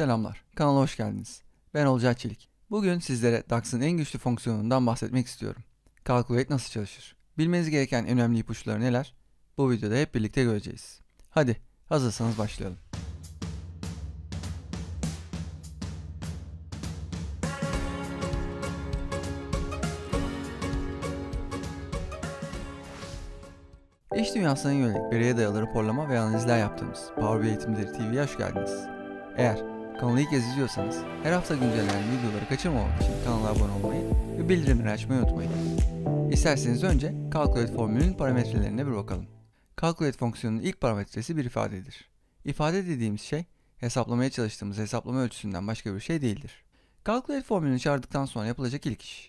Selamlar, kanala hoş geldiniz. Ben Olcay Çelik. Bugün sizlere DAX'ın en güçlü fonksiyonundan bahsetmek istiyorum. Calculate nasıl çalışır? Bilmeniz gereken önemli ipuçları neler? Bu videoda hep birlikte göreceğiz. Hadi, hazırsanız başlayalım. İş dünyasına yönelik bireye dayalı raporlama ve analizler yaptığımız Power BI Eğitimleri TV'ye hoş geldiniz. Eğer Kanalı ilk kez izliyorsanız her hafta güncellenen videoları kaçırmamak için kanala abone olmayı ve bildirimleri açmayı unutmayın. İsterseniz önce Calculate formülünün parametrelerine bir bakalım. Calculate fonksiyonunun ilk parametresi bir ifadedir. İfade dediğimiz şey hesaplamaya çalıştığımız hesaplama ölçüsünden başka bir şey değildir. Calculate formülünü çağırdıktan sonra yapılacak ilk iş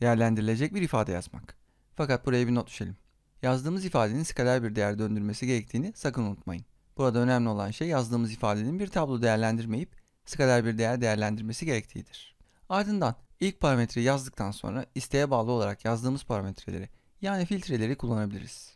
değerlendirilecek bir ifade yazmak. Fakat buraya bir not düşelim. Yazdığımız ifadenin skaler bir değer döndürmesi gerektiğini sakın unutmayın. Burada önemli olan şey yazdığımız ifadenin bir tablo değerlendirmeyip skaler bir değer değerlendirmesi gerektiğidir. Ardından ilk parametreyi yazdıktan sonra isteğe bağlı olarak yazdığımız parametreleri yani filtreleri kullanabiliriz.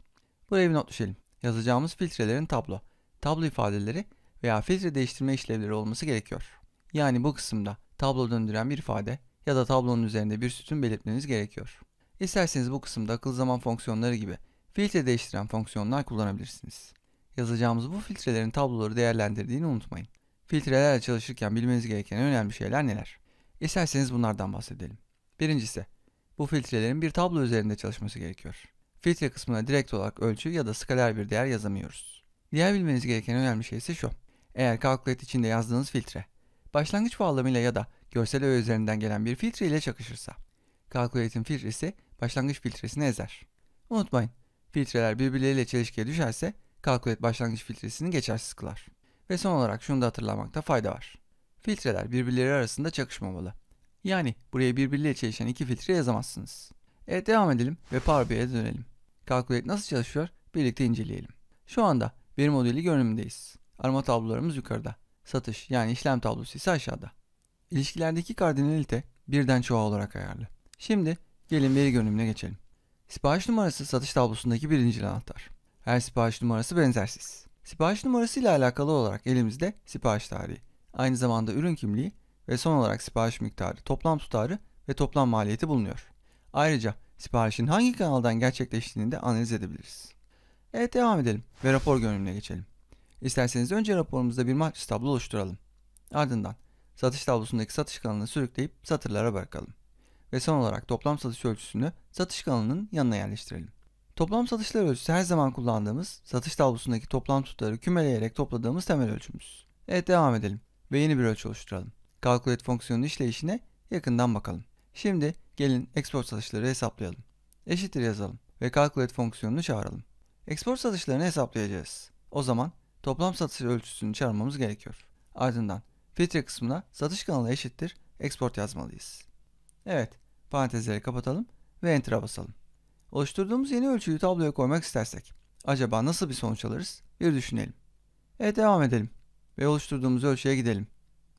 Buraya bir not düşelim. Yazacağımız filtrelerin tablo, tablo ifadeleri veya filtre değiştirme işlevleri olması gerekiyor. Yani bu kısımda tablo döndüren bir ifade ya da tablonun üzerinde bir sütun belirtmeniz gerekiyor. İsterseniz bu kısımda akıl zaman fonksiyonları gibi filtre değiştiren fonksiyonlar kullanabilirsiniz. Yazacağımız bu filtrelerin tabloları değerlendirdiğini unutmayın. Filtrelerle çalışırken bilmeniz gereken önemli şeyler neler? İsterseniz bunlardan bahsedelim. Birincisi, bu filtrelerin bir tablo üzerinde çalışması gerekiyor. Filtre kısmına direkt olarak ölçü ya da skaler bir değer yazamıyoruz. Diğer bilmeniz gereken önemli şey ise şu. Eğer Calculate içinde yazdığınız filtre, başlangıç bağlamıyla ya da görsel öğe üzerinden gelen bir filtre ile çakışırsa, Calculate'in filtresi başlangıç filtresini ezer. Unutmayın, filtreler birbirleriyle çelişkiye düşerse Calculate başlangıç filtresini geçersiz kılar. Ve son olarak şunu da hatırlamakta fayda var. Filtreler birbirleri arasında çakışmamalı. Yani buraya birbirleriyle çelişen iki filtre yazamazsınız. Evet devam edelim ve Power BI'ye dönelim. Calculate nasıl çalışıyor birlikte inceleyelim. Şu anda veri modeli görünümündeyiz. Arama tablolarımız yukarıda. Satış yani işlem tablosu ise aşağıda. İlişkilerdeki kardinalite birden çoğa olarak ayarlı. Şimdi gelin veri görünümüne geçelim. Sipariş numarası satış tablosundaki birinci anahtar. Her sipariş numarası benzersiz. Sipariş numarası ile alakalı olarak elimizde sipariş tarihi, aynı zamanda ürün kimliği ve son olarak sipariş miktarı, toplam tutarı ve toplam maliyeti bulunuyor. Ayrıca siparişin hangi kanaldan gerçekleştiğini de analiz edebiliriz. Evet devam edelim ve rapor görünümüne geçelim. İsterseniz önce raporumuzda bir maç tablo oluşturalım. Ardından satış tablosundaki satış kanalını sürükleyip satırlara bırakalım. Ve son olarak toplam satış ölçüsünü satış kanalının yanına yerleştirelim. Toplam satışlar ölçüsü her zaman kullandığımız satış tablosundaki toplam tutarı kümeleyerek topladığımız temel ölçümüz. Evet devam edelim ve yeni bir ölçü oluşturalım. Calculate fonksiyonu işleyişine yakından bakalım. Şimdi gelin export satışları hesaplayalım. Eşittir yazalım ve calculate fonksiyonunu çağıralım. Export satışlarını hesaplayacağız. O zaman toplam satış ölçüsünü çağırmamız gerekiyor. Ardından filtre kısmına satış kanalı eşittir export yazmalıyız. Evet parantezleri kapatalım ve enter'a basalım. Oluşturduğumuz yeni ölçüyü tabloya koymak istersek acaba nasıl bir sonuç alırız? Bir düşünelim. Evet devam edelim ve oluşturduğumuz ölçüye gidelim.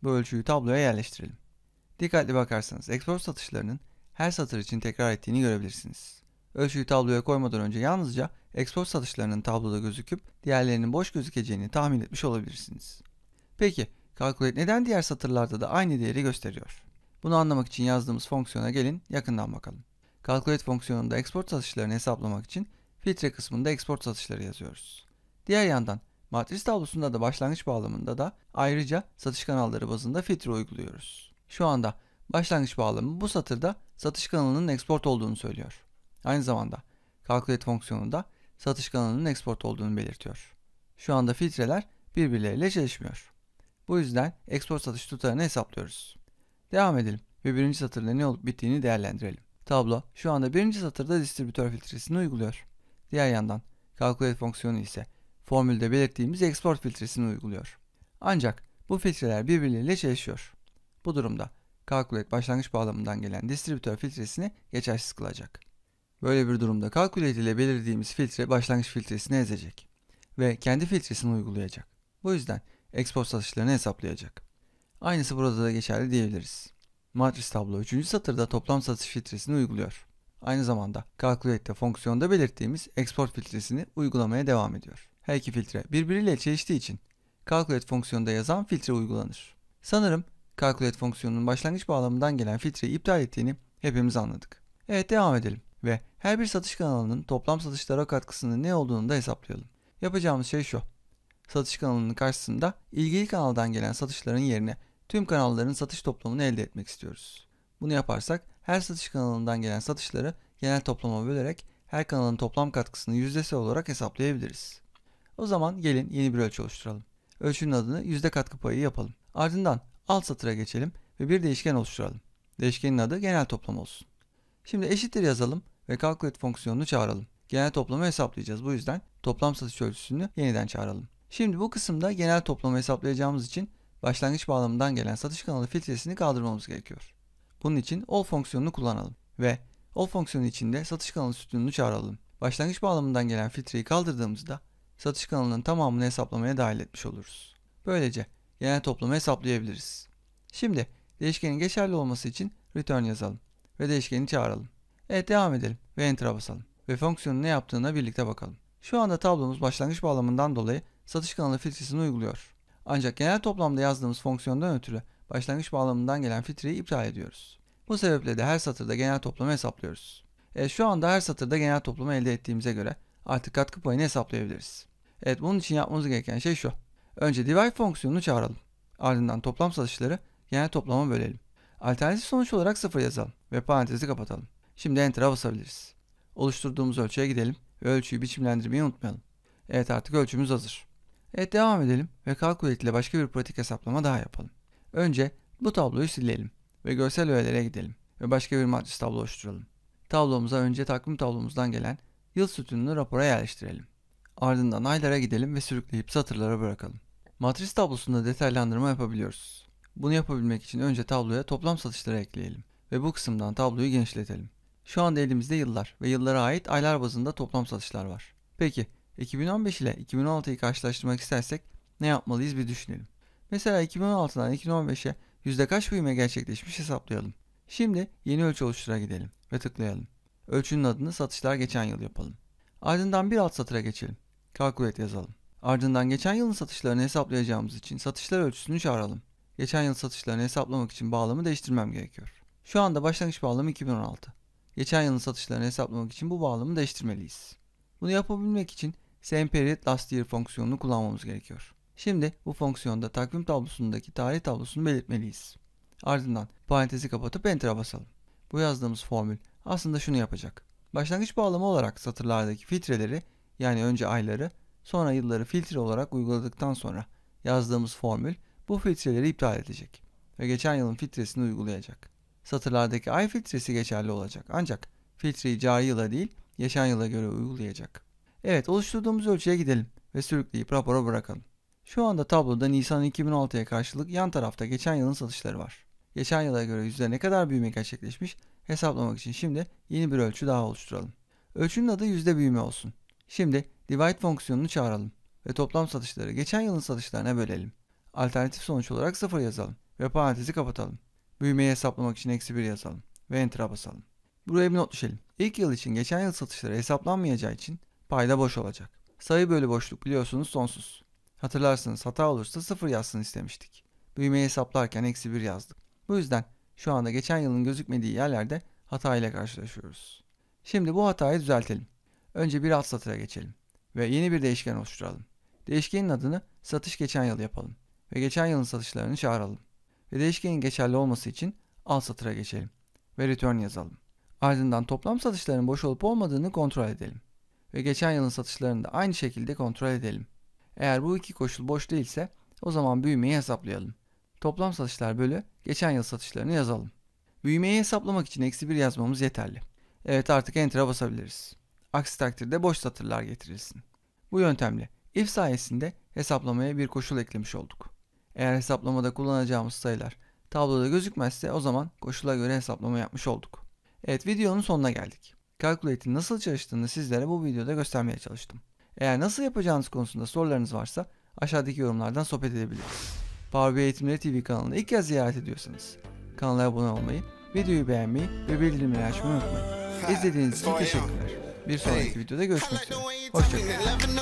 Bu ölçüyü tabloya yerleştirelim. Dikkatli bakarsanız ekspor satışlarının her satır için tekrar ettiğini görebilirsiniz. Ölçüyü tabloya koymadan önce yalnızca ekspor satışlarının tabloda gözüküp diğerlerinin boş gözükeceğini tahmin etmiş olabilirsiniz. Peki Calculate neden diğer satırlarda da aynı değeri gösteriyor? Bunu anlamak için yazdığımız fonksiyona gelin yakından bakalım. Calculate fonksiyonunda export satışlarını hesaplamak için filtre kısmında export satışları yazıyoruz. Diğer yandan matris tablosunda da başlangıç bağlamında da ayrıca satış kanalları bazında filtre uyguluyoruz. Şu anda başlangıç bağlamı bu satırda satış kanalının export olduğunu söylüyor. Aynı zamanda Calculate fonksiyonunda satış kanalının export olduğunu belirtiyor. Şu anda filtreler birbirleriyle çelişmiyor. Bu yüzden export satış tutarını hesaplıyoruz. Devam edelim ve birinci satırda ne olup bittiğini değerlendirelim. Tablo şu anda birinci satırda distribütör filtresini uyguluyor. Diğer yandan calculate fonksiyonu ise formülde belirttiğimiz export filtresini uyguluyor. Ancak bu filtreler birbirleriyle çelişiyor. Bu durumda calculate başlangıç bağlamından gelen distribütör filtresini geçersiz kılacak. Böyle bir durumda calculate ile belirlediğimiz filtre başlangıç filtresini ezecek ve kendi filtresini uygulayacak. Bu yüzden export satışlarını hesaplayacak. Aynısı burada da geçerli diyebiliriz matris tablo 3. satırda toplam satış filtresini uyguluyor. Aynı zamanda Calculate'de fonksiyonda belirttiğimiz export filtresini uygulamaya devam ediyor. Her iki filtre birbiriyle çeliştiği için Calculate fonksiyonunda yazan filtre uygulanır. Sanırım Calculate fonksiyonunun başlangıç bağlamından gelen filtreyi iptal ettiğini hepimiz anladık. Evet devam edelim ve her bir satış kanalının toplam satışlara katkısının ne olduğunu da hesaplayalım. Yapacağımız şey şu. Satış kanalının karşısında ilgili kanaldan gelen satışların yerine tüm kanalların satış toplamını elde etmek istiyoruz. Bunu yaparsak her satış kanalından gelen satışları genel toplama bölerek her kanalın toplam katkısını yüzdesi olarak hesaplayabiliriz. O zaman gelin yeni bir ölçü oluşturalım. Ölçünün adını yüzde katkı payı yapalım. Ardından alt satıra geçelim ve bir değişken oluşturalım. Değişkenin adı genel toplam olsun. Şimdi eşittir yazalım ve calculate fonksiyonunu çağıralım. Genel toplamı hesaplayacağız. Bu yüzden toplam satış ölçüsünü yeniden çağıralım. Şimdi bu kısımda genel toplamı hesaplayacağımız için başlangıç bağlamından gelen satış kanalı filtresini kaldırmamız gerekiyor. Bunun için all fonksiyonunu kullanalım ve all fonksiyonu içinde satış kanalı sütununu çağıralım. Başlangıç bağlamından gelen filtreyi kaldırdığımızda satış kanalının tamamını hesaplamaya dahil etmiş oluruz. Böylece genel toplamı hesaplayabiliriz. Şimdi değişkenin geçerli olması için return yazalım ve değişkeni çağıralım. Evet devam edelim ve enter'a basalım ve fonksiyonun ne yaptığına birlikte bakalım. Şu anda tablomuz başlangıç bağlamından dolayı satış kanalı filtresini uyguluyor. Ancak genel toplamda yazdığımız fonksiyondan ötürü başlangıç bağlamından gelen filtreyi iptal ediyoruz. Bu sebeple de her satırda genel toplamı hesaplıyoruz. E, şu anda her satırda genel toplamı elde ettiğimize göre artık katkı payını hesaplayabiliriz. Evet bunun için yapmamız gereken şey şu. Önce divide fonksiyonunu çağıralım. Ardından toplam satışları genel toplama bölelim. Alternatif sonuç olarak 0 yazalım ve parantezi kapatalım. Şimdi Enter'a basabiliriz. Oluşturduğumuz ölçüye gidelim ve ölçüyü biçimlendirmeyi unutmayalım. Evet artık ölçümüz hazır. Evet devam edelim ve Calculate başka bir pratik hesaplama daha yapalım. Önce bu tabloyu silelim ve görsel öğelere gidelim ve başka bir matris tablo oluşturalım. Tablomuza önce takvim tablomuzdan gelen yıl sütununu rapora yerleştirelim. Ardından aylara gidelim ve sürükleyip satırlara bırakalım. Matris tablosunda detaylandırma yapabiliyoruz. Bunu yapabilmek için önce tabloya toplam satışları ekleyelim ve bu kısımdan tabloyu genişletelim. Şu anda elimizde yıllar ve yıllara ait aylar bazında toplam satışlar var. Peki 2015 ile 2016'yı karşılaştırmak istersek ne yapmalıyız bir düşünelim. Mesela 2016'dan 2015'e yüzde kaç büyüme gerçekleşmiş hesaplayalım. Şimdi yeni ölçü oluştura gidelim ve tıklayalım. Ölçünün adını satışlar geçen yıl yapalım. Ardından bir alt satıra geçelim. Kalkulet yazalım. Ardından geçen yılın satışlarını hesaplayacağımız için satışlar ölçüsünü çağıralım. Geçen yıl satışlarını hesaplamak için bağlamı değiştirmem gerekiyor. Şu anda başlangıç bağlamı 2016. Geçen yılın satışlarını hesaplamak için bu bağlamı değiştirmeliyiz. Bunu yapabilmek için same period last year fonksiyonunu kullanmamız gerekiyor. Şimdi bu fonksiyonda takvim tablosundaki tarih tablosunu belirtmeliyiz. Ardından parantezi kapatıp enter'a basalım. Bu yazdığımız formül aslında şunu yapacak. Başlangıç bağlama olarak satırlardaki filtreleri yani önce ayları sonra yılları filtre olarak uyguladıktan sonra yazdığımız formül bu filtreleri iptal edecek ve geçen yılın filtresini uygulayacak. Satırlardaki ay filtresi geçerli olacak ancak filtreyi cari yıla değil geçen yıla göre uygulayacak. Evet oluşturduğumuz ölçüye gidelim ve sürükleyip rapora bırakalım. Şu anda tabloda Nisan 2006'ya karşılık yan tarafta geçen yılın satışları var. Geçen yıla göre yüzde ne kadar büyüme gerçekleşmiş hesaplamak için şimdi yeni bir ölçü daha oluşturalım. Ölçünün adı yüzde büyüme olsun. Şimdi divide fonksiyonunu çağıralım ve toplam satışları geçen yılın satışlarına bölelim. Alternatif sonuç olarak 0 yazalım ve parantezi kapatalım. Büyümeyi hesaplamak için eksi 1 yazalım ve enter'a basalım. Buraya bir not düşelim. İlk yıl için geçen yıl satışları hesaplanmayacağı için payda boş olacak. Sayı bölü boşluk biliyorsunuz sonsuz. Hatırlarsınız hata olursa sıfır yazsın istemiştik. Büyümeyi hesaplarken eksi bir yazdık. Bu yüzden şu anda geçen yılın gözükmediği yerlerde hata ile karşılaşıyoruz. Şimdi bu hatayı düzeltelim. Önce bir alt satıra geçelim ve yeni bir değişken oluşturalım. Değişkenin adını satış geçen yıl yapalım ve geçen yılın satışlarını çağıralım. Ve değişkenin geçerli olması için alt satıra geçelim ve return yazalım. Ardından toplam satışların boş olup olmadığını kontrol edelim ve geçen yılın satışlarını da aynı şekilde kontrol edelim. Eğer bu iki koşul boş değilse o zaman büyümeyi hesaplayalım. Toplam satışlar bölü geçen yıl satışlarını yazalım. Büyümeyi hesaplamak için eksi 1 yazmamız yeterli. Evet artık enter'a basabiliriz. Aksi takdirde boş satırlar getirilsin. Bu yöntemle if sayesinde hesaplamaya bir koşul eklemiş olduk. Eğer hesaplamada kullanacağımız sayılar tabloda gözükmezse o zaman koşula göre hesaplama yapmış olduk. Evet videonun sonuna geldik. Calculate'in nasıl çalıştığını sizlere bu videoda göstermeye çalıştım. Eğer nasıl yapacağınız konusunda sorularınız varsa aşağıdaki yorumlardan sohbet edebiliriz. Power BI Eğitimleri TV kanalını ilk kez ziyaret ediyorsanız kanala abone olmayı, videoyu beğenmeyi ve bildirimleri açmayı unutmayın. İzlediğiniz için teşekkürler. Bir sonraki videoda görüşmek üzere. Hoşçakalın.